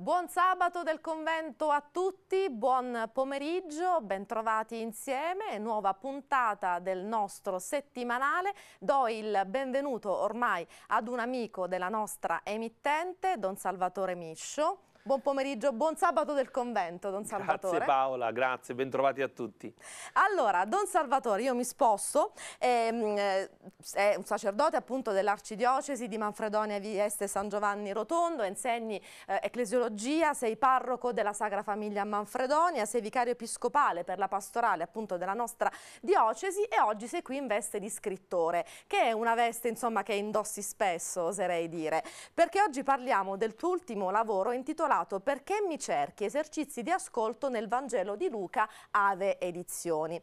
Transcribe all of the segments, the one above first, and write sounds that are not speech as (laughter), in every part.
Buon sabato del convento a tutti, buon pomeriggio, bentrovati insieme, nuova puntata del nostro settimanale. Do il benvenuto ormai ad un amico della nostra emittente, Don Salvatore Miscio. Buon pomeriggio, buon sabato del convento, Don Salvatore. Grazie Paola, grazie, bentrovati a tutti. Allora, Don Salvatore, io mi sposto, ehm, eh, è un sacerdote appunto dell'arcidiocesi di Manfredonia Vieste San Giovanni Rotondo, insegni eh, ecclesiologia, sei parroco della Sagra Famiglia a Manfredonia, sei vicario episcopale per la pastorale appunto della nostra diocesi e oggi sei qui in veste di scrittore, che è una veste insomma che indossi spesso, oserei dire, perché oggi parliamo del tuo ultimo lavoro intitolato intitolato Perché mi cerchi? Esercizi di ascolto nel Vangelo di Luca, Ave Edizioni.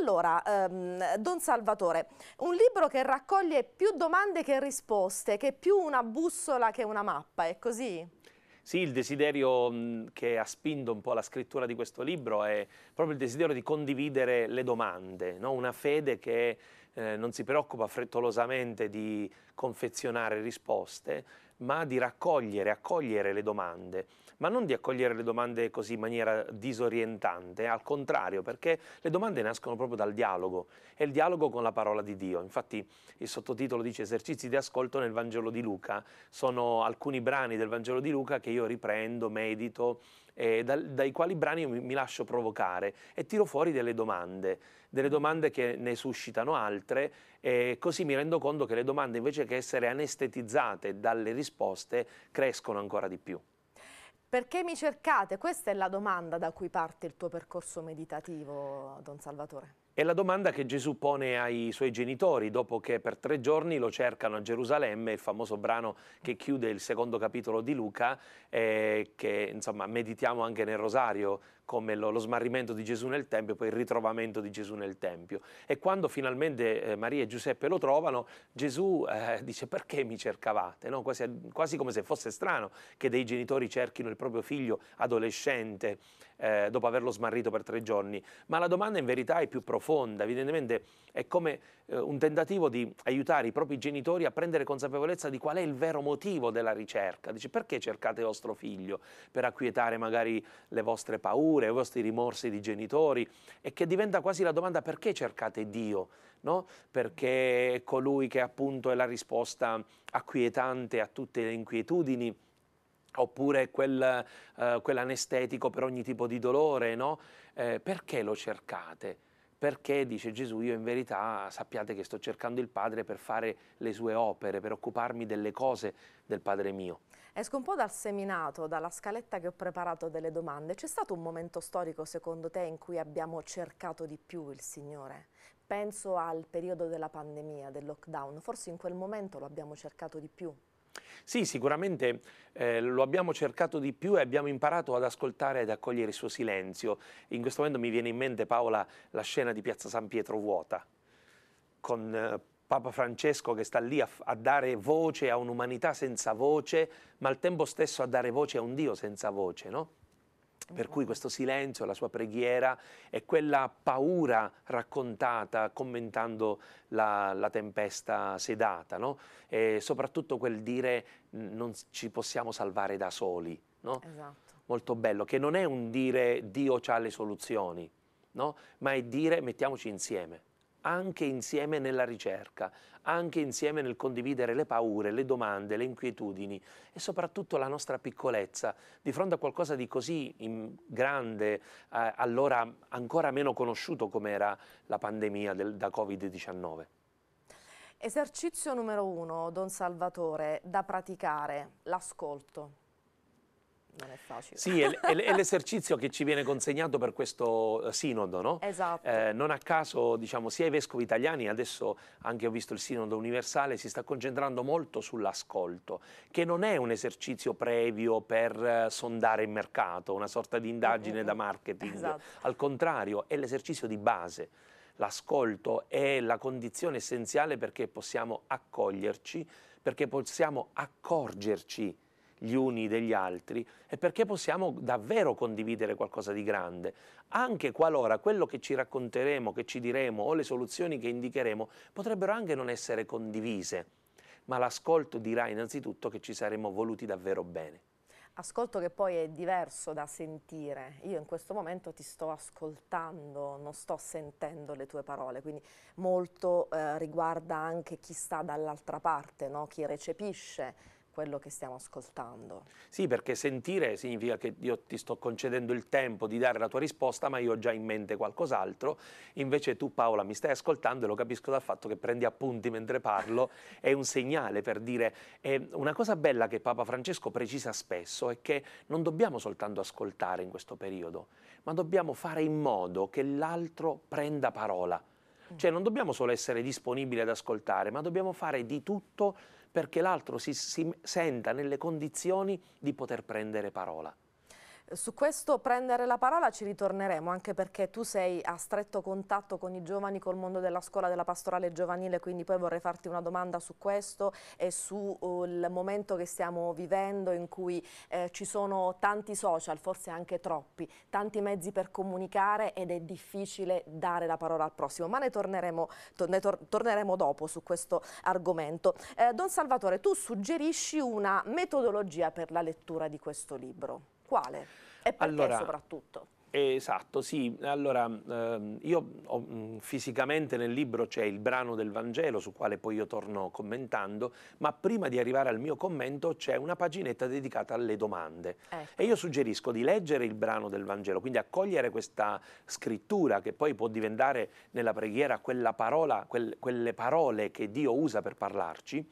Allora, ehm, Don Salvatore, un libro che raccoglie più domande che risposte, che è più una bussola che una mappa, è così? Sì, il desiderio che ha spinto un po' la scrittura di questo libro è proprio il desiderio di condividere le domande, no? una fede che eh, non si preoccupa frettolosamente di confezionare risposte, ma di raccogliere, accogliere le domande, ma non di accogliere le domande così in maniera disorientante, al contrario, perché le domande nascono proprio dal dialogo, è il dialogo con la parola di Dio. Infatti il sottotitolo dice esercizi di ascolto nel Vangelo di Luca, sono alcuni brani del Vangelo di Luca che io riprendo, medito, eh, dal, dai quali brani io mi, mi lascio provocare e tiro fuori delle domande, delle mm. domande che ne suscitano altre e così mi rendo conto che le domande invece che essere anestetizzate dalle risposte crescono ancora di più. Perché mi cercate? Questa è la domanda da cui parte il tuo percorso meditativo, Don Salvatore. È la domanda che Gesù pone ai suoi genitori dopo che per tre giorni lo cercano a Gerusalemme, il famoso brano che chiude il secondo capitolo di Luca, eh, che insomma meditiamo anche nel rosario come lo, lo, smarrimento di Gesù nel Tempio e poi il ritrovamento di Gesù nel Tempio. E quando finalmente eh, Maria e Giuseppe lo trovano, Gesù eh, dice perché mi cercavate? No? Quasi, quasi, come se fosse strano che dei genitori cerchino il proprio figlio adolescente eh, dopo averlo smarrito per tre giorni. Ma la domanda in verità è più profonda, evidentemente è come eh, un tentativo di aiutare i propri genitori a prendere consapevolezza di qual è il vero motivo della ricerca. Dice perché cercate vostro figlio? Per acquietare magari le vostre paure? paure, ai vostri rimorsi di genitori e che diventa quasi la domanda perché cercate Dio, no? perché è colui che appunto è la risposta acquietante a tutte le inquietudini oppure quel, eh, quell'anestetico per ogni tipo di dolore, no? eh, perché lo cercate? Perché, dice Gesù, io in verità sappiate che sto cercando il Padre per fare le sue opere, per occuparmi delle cose del Padre mio. Esco un po' dal seminato, dalla scaletta che ho preparato delle domande. C'è stato un momento storico secondo te in cui abbiamo cercato di più il Signore? Penso al periodo della pandemia, del lockdown, forse in quel momento lo abbiamo cercato di più. Sì, sicuramente eh, lo abbiamo cercato di più e abbiamo imparato ad ascoltare ed accogliere il suo silenzio. In questo momento mi viene in mente, Paola, la scena di Piazza San Pietro vuota, con eh, Papa Francesco che sta lì a, a, dare voce a un'umanità senza voce, ma al tempo stesso a dare voce a un Dio senza voce, no? Per cui questo silenzio, la sua preghiera e quella paura raccontata commentando la, la tempesta sedata, no? E soprattutto quel dire non ci possiamo salvare da soli, no? Esatto. Molto bello, che non è un dire Dio ha le soluzioni, no? Ma è dire mettiamoci insieme anche insieme nella ricerca, anche insieme nel condividere le paure, le domande, le inquietudini e soprattutto la nostra piccolezza di fronte a qualcosa di così grande, eh, allora ancora meno conosciuto come era la pandemia del, da Covid-19. Esercizio numero uno, Don Salvatore, da praticare, l'ascolto non è facile. Sì, è, l'esercizio che ci viene consegnato per questo eh, sinodo, no? Esatto. Eh, non a caso, diciamo, sia i vescovi italiani, adesso anche ho visto il sinodo universale, si sta concentrando molto sull'ascolto, che non è un esercizio previo per eh, sondare il mercato, una sorta di indagine mm -hmm. da marketing. Esatto. Al contrario, è l'esercizio di base l'ascolto è la condizione essenziale perché possiamo accoglierci, perché possiamo accorgerci gli uni degli altri e perché possiamo davvero condividere qualcosa di grande, anche qualora quello che ci racconteremo, che ci diremo o le soluzioni che indicheremo potrebbero anche non essere condivise, ma l'ascolto dirà innanzitutto che ci saremmo voluti davvero bene. Ascolto che poi è diverso da sentire. Io in questo momento ti sto ascoltando, non sto sentendo le tue parole, quindi molto eh, riguarda anche chi sta dall'altra parte, no? chi recepisce quello che stiamo ascoltando. Sì, perché sentire significa che io ti sto concedendo il tempo di dare la tua risposta, ma io ho già in mente qualcos'altro. Invece tu, Paola, mi stai ascoltando e lo capisco dal fatto che prendi appunti mentre parlo. (laughs) è un segnale per dire... Eh, una cosa bella che Papa Francesco precisa spesso è che non dobbiamo soltanto ascoltare in questo periodo, ma dobbiamo fare in modo che l'altro prenda parola. Mm. Cioè non dobbiamo solo essere disponibili ad ascoltare, ma dobbiamo fare di tutto perché l'altro si, si senta nelle condizioni di poter prendere parola. Su questo prendere la parola ci ritorneremo, anche perché tu sei a stretto contatto con i giovani, col mondo della scuola, della pastorale giovanile, quindi poi vorrei farti una domanda su questo e sul eh, momento che stiamo vivendo in cui eh, ci sono tanti social, forse anche troppi, tanti mezzi per comunicare ed è difficile dare la parola al prossimo, ma ne torneremo, to ne tor torneremo dopo su questo argomento. Eh, Don Salvatore, tu suggerisci una metodologia per la lettura di questo libro. Grazie. Quale? E perché allora, soprattutto? Esatto, sì. Allora, ehm, io ho, mh, fisicamente nel libro c'è il brano del Vangelo su quale poi io torno commentando, ma prima di arrivare al mio commento c'è una paginetta dedicata alle domande. Ecco. E io suggerisco di leggere il brano del Vangelo, quindi accogliere questa scrittura che poi può diventare nella preghiera quella parola, quel, quelle parole che Dio usa per parlarci.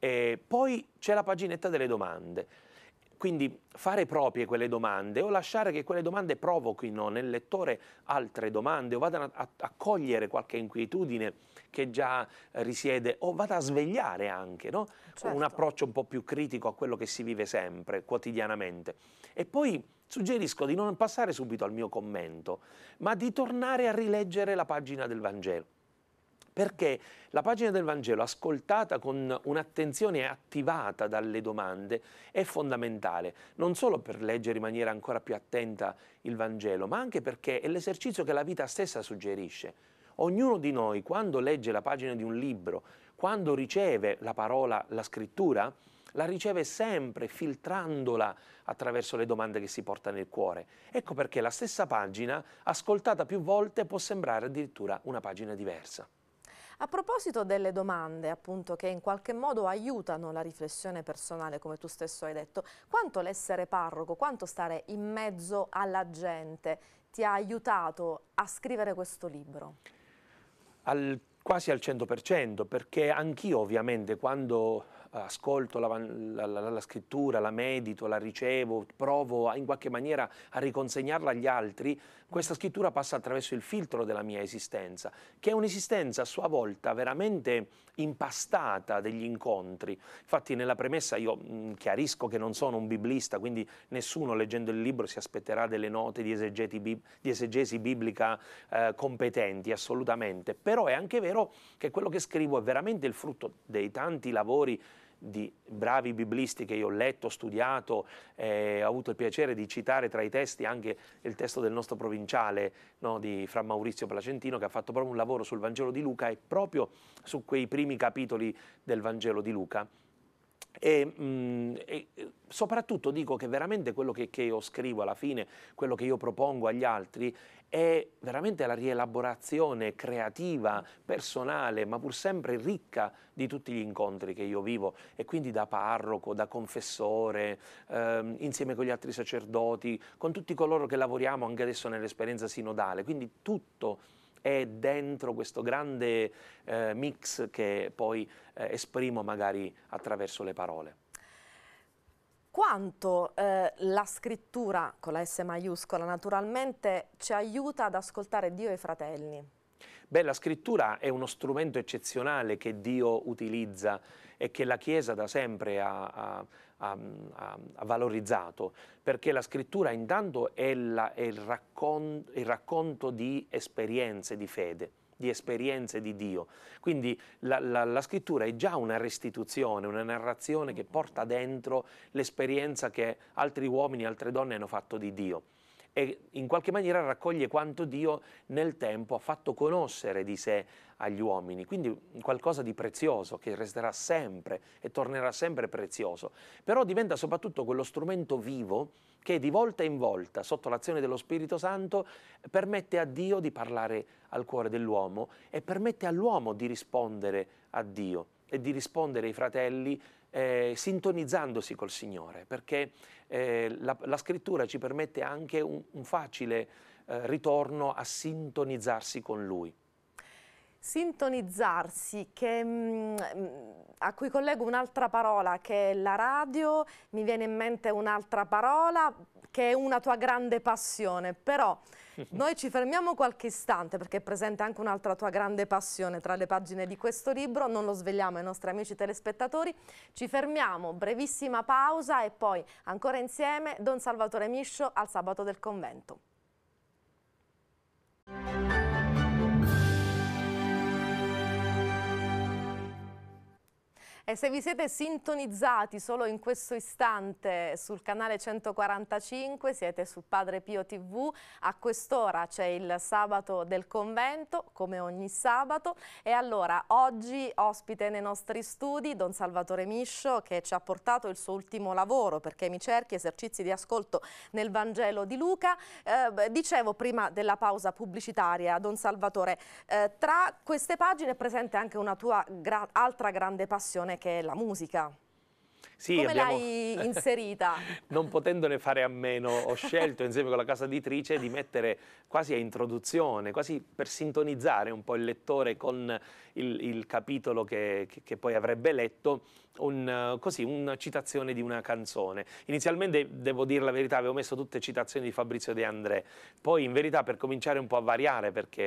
E poi c'è la paginetta delle domande quindi fare proprie quelle domande o lasciare che quelle domande provochino nel lettore altre domande o vadano a, cogliere qualche inquietudine che già risiede o vada a svegliare anche no? certo. un approccio un po' più critico a quello che si vive sempre, quotidianamente. E poi suggerisco di non passare subito al mio commento, ma di tornare a rileggere la pagina del Vangelo perché la pagina del Vangelo, ascoltata con un'attenzione attivata dalle domande, è fondamentale, non solo per leggere in maniera ancora più attenta il Vangelo, ma anche perché è l'esercizio che la vita stessa suggerisce. Ognuno di noi, quando legge la pagina di un libro, quando riceve la parola, la scrittura, la riceve sempre filtrandola attraverso le domande che si porta nel cuore. Ecco perché la stessa pagina, ascoltata più volte, può sembrare addirittura una pagina diversa. A proposito delle domande appunto che in qualche modo aiutano la riflessione personale come tu stesso hai detto, quanto l'essere parroco, quanto stare in mezzo alla gente ti ha aiutato a scrivere questo libro? Al, quasi al 100% perché anch'io ovviamente quando ascolto la, la, la, la, scrittura, la medito, la ricevo, provo a, in qualche maniera a riconsegnarla agli altri, questa scrittura passa attraverso il filtro della mia esistenza, che è un'esistenza a sua volta veramente impastata degli incontri. Infatti nella premessa io mh, chiarisco che non sono un biblista, quindi nessuno leggendo il libro si aspetterà delle note di, esegeti, di esegesi biblica eh, competenti, assolutamente, però è anche vero che quello che scrivo è veramente il frutto dei tanti lavori di bravi biblisti che io ho letto, studiato, eh, ho avuto il piacere di citare tra i testi anche il testo del nostro provinciale no, di Fra Maurizio Placentino che ha fatto proprio un lavoro sul Vangelo di Luca e proprio su quei primi capitoli del Vangelo di Luca e, mh, mm, e, soprattutto dico che veramente quello che, che, io scrivo alla fine, quello che io propongo agli altri, è veramente la rielaborazione creativa, personale, ma pur sempre ricca di tutti gli incontri che io vivo e quindi da parroco, da confessore, ehm, insieme con gli altri sacerdoti, con tutti coloro che lavoriamo anche adesso nell'esperienza sinodale, quindi tutto è dentro questo grande eh, mix che poi eh, esprimo magari attraverso le parole. Quanto eh, la scrittura, con la S maiuscola naturalmente, ci aiuta ad ascoltare Dio e i fratelli? Beh, la scrittura è uno strumento eccezionale che Dio utilizza e che la Chiesa da sempre ha, ha, ha, ha valorizzato, perché la scrittura intanto è, la, è il, raccon, il racconto di esperienze di fede di esperienze di Dio. Quindi la, la, la, scrittura è già una restituzione, una narrazione che porta dentro l'esperienza che altri uomini altre donne hanno fatto di Dio e in qualche maniera raccoglie quanto Dio nel tempo ha fatto conoscere di sé agli uomini, quindi qualcosa di prezioso che resterà sempre e tornerà sempre prezioso, però diventa soprattutto quello strumento vivo che di volta in volta, sotto l'azione dello Spirito Santo, permette a Dio di parlare al cuore dell'uomo e permette all'uomo di rispondere a Dio e di rispondere ai fratelli eh, sintonizzandosi col Signore, perché eh, la, la, scrittura ci permette anche un, un facile eh, ritorno a sintonizzarsi con lui. Sintonizzarsi, che, mh, mm, mm, a cui collego un'altra parola che è la radio, mi viene in mente un'altra parola, che è una tua grande passione, però (laughs) noi ci fermiamo qualche istante perché è presente anche un'altra tua grande passione tra le pagine di questo libro, non lo svegliamo ai nostri amici telespettatori, ci fermiamo, brevissima pausa e poi ancora insieme Don Salvatore Miscio al Sabato del Convento. E se vi siete sintonizzati solo in questo istante sul canale 145, siete su Padre Pio TV, a quest'ora c'è il sabato del convento, come ogni sabato, e allora oggi ospite nei nostri studi Don Salvatore Miscio che ci ha portato il suo ultimo lavoro, perché mi cerchi esercizi di ascolto nel Vangelo di Luca. Eh, dicevo prima della pausa pubblicitaria, Don Salvatore, eh, tra queste pagine è presente anche una tua gra altra grande passione che è la musica. Sì, Come abbiamo... l'hai (laughs) inserita? non potendone fare a meno, ho scelto insieme con la casa editrice di mettere quasi a introduzione, quasi per sintonizzare un po' il lettore con il, il capitolo che, che, che, poi avrebbe letto, un, così, una citazione di una canzone. Inizialmente, devo dire la verità, avevo messo tutte citazioni di Fabrizio De André, poi in verità per cominciare un po' a variare, perché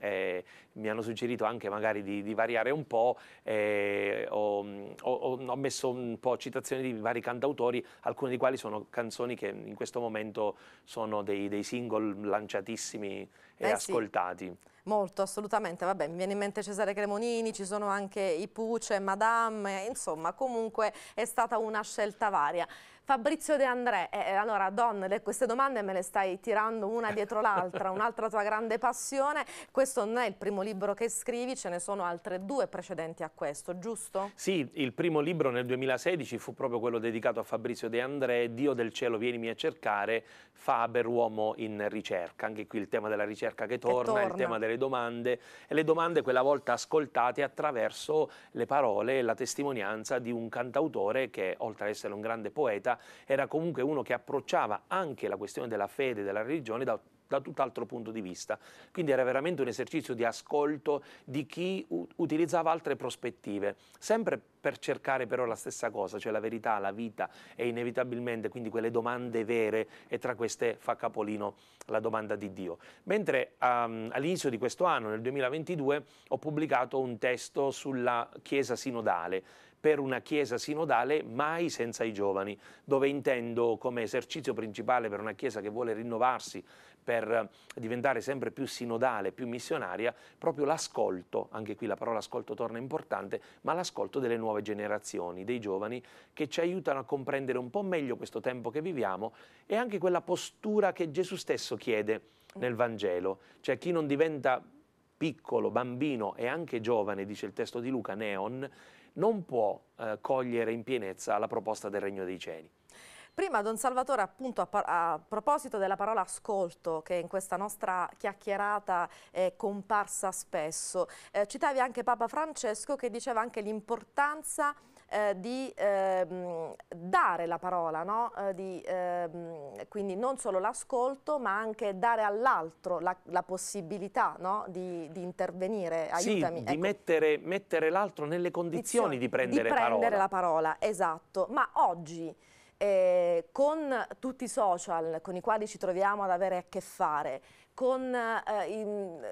eh, eh mi hanno suggerito anche magari di, di variare un po', eh, ho, ho, ho messo un po' citazioni citazioni di vari cantautori, alcune di quali sono canzoni che in questo momento sono dei, dei single lanciatissimi e eh ascoltati. Sì. Molto, assolutamente, vabbè, mi viene in mente Cesare Cremonini, ci sono anche i Puce, Madame, insomma comunque è stata una scelta varia. Fabrizio De André, eh, eh, allora Don, le, queste domande me le stai tirando una dietro l'altra, un'altra tua grande passione, questo non è il primo libro che scrivi, ce ne sono altre due precedenti a questo, giusto? Sì, il primo libro nel 2016 fu proprio quello dedicato a Fabrizio De André, Dio del cielo vienimi a cercare, Faber uomo in ricerca, anche qui il tema della ricerca che torna, che torna. il tema delle domande e le domande quella volta ascoltate attraverso le parole e la testimonianza di un cantautore che oltre ad essere un grande poeta era comunque uno che approcciava anche la questione della fede e della religione da da tutt'altro punto di vista. Quindi era veramente un esercizio di ascolto di chi utilizzava altre prospettive, sempre per cercare però la stessa cosa, cioè la verità, la vita e inevitabilmente quindi quelle domande vere e tra queste fa capolino la domanda di Dio. Mentre um, all'inizio di questo anno, nel 2022, ho pubblicato un testo sulla Chiesa sinodale per una chiesa sinodale mai senza i giovani, dove intendo come esercizio principale per una chiesa che vuole rinnovarsi, per eh, diventare sempre più sinodale, più missionaria, proprio l'ascolto, anche qui la parola ascolto torna importante, ma l'ascolto delle nuove generazioni, dei giovani, che ci aiutano a comprendere un po' meglio questo tempo che viviamo e anche quella postura che Gesù stesso chiede nel Vangelo, cioè chi non diventa piccolo, bambino e anche giovane, dice il testo di Luca, neon, non può eh, cogliere in pienezza la proposta del Regno dei Cieli. Prima Don Salvatore appunto a, a, proposito della parola ascolto che in questa nostra chiacchierata è comparsa spesso, eh, citavi anche Papa Francesco che diceva anche l'importanza eh, di ehm, dare la parola, no? eh, di, ehm, quindi non solo l'ascolto ma anche dare all'altro la, la, possibilità no? di, di, intervenire, aiutami. Sì, di ecco. mettere, mettere l'altro nelle condizioni di prendere, di prendere parola. la parola. Esatto, ma oggi eh, con tutti i social con i quali ci troviamo ad avere a che fare, con eh,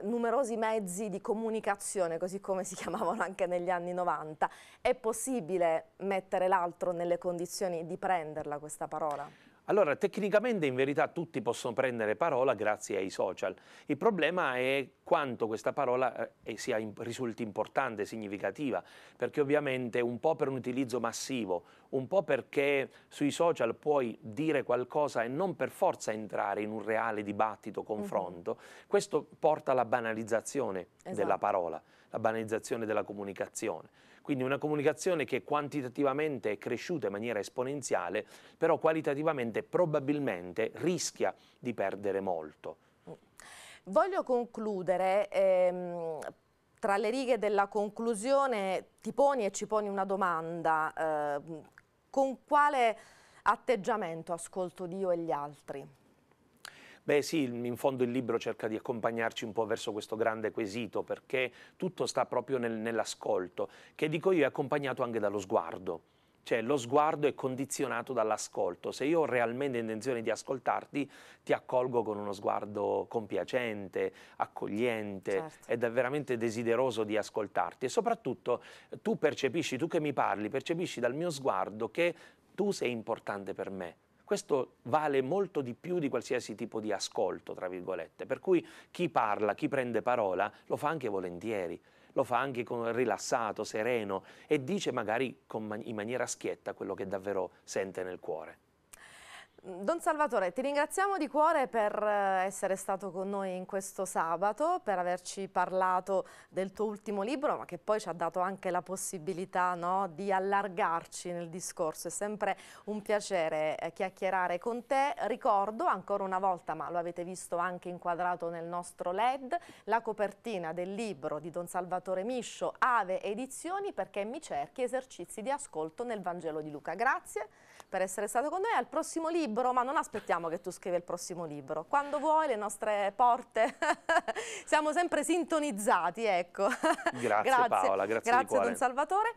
numerosi mezzi di comunicazione, così come si (laughs) chiamavano anche negli anni 90. È possibile mettere l'altro nelle condizioni di prenderla questa parola? Allora, tecnicamente in verità tutti possono prendere parola grazie ai social. Il problema è quanto questa parola eh, sia, risulti importante, significativa, perché ovviamente un po' per un utilizzo massivo, un po' perché sui social puoi dire qualcosa e non per forza entrare in un reale dibattito, confronto, mm -hmm. questo porta alla banalizzazione esatto. della parola, la banalizzazione della comunicazione. Quindi una comunicazione che quantitativamente è cresciuta in maniera esponenziale, però qualitativamente probabilmente rischia di perdere molto. Voglio concludere, ehm, tra le righe della conclusione ti poni e ci poni una domanda, eh, con quale atteggiamento ascolto Dio e gli altri? Beh sì, in fondo il libro cerca di accompagnarci un po' verso questo grande quesito, perché tutto sta proprio nel, nell'ascolto, che dico io è accompagnato anche dallo sguardo. Cioè lo sguardo è condizionato dall'ascolto. Se io ho realmente intenzione di ascoltarti, ti accolgo con uno sguardo compiacente, accogliente certo. ed è veramente desideroso di ascoltarti. E soprattutto tu percepisci, tu che mi parli, percepisci dal mio sguardo che tu sei importante per me questo vale molto di più di qualsiasi tipo di ascolto, tra virgolette, per cui chi parla, chi prende parola, lo fa anche volentieri, lo fa anche con, rilassato, sereno e dice magari man in maniera schietta quello che davvero sente nel cuore. Don Salvatore, ti ringraziamo di cuore per eh, essere stato con noi in questo sabato, per averci parlato del tuo ultimo libro, ma che poi ci ha dato anche la possibilità no, di allargarci nel discorso. È sempre un piacere eh, chiacchierare con te. Ricordo ancora una volta, ma lo avete visto anche inquadrato nel nostro LED, la copertina del libro di Don Salvatore Miscio, Ave Edizioni, perché mi cerchi esercizi di ascolto nel Vangelo di Luca. Grazie per essere stato con noi al prossimo libro, ma non aspettiamo che tu scrivi il prossimo libro. Quando vuoi le nostre porte (laughs) siamo sempre sintonizzati, ecco. Grazie, (laughs) grazie Paola, grazie, grazie Don Salvatore.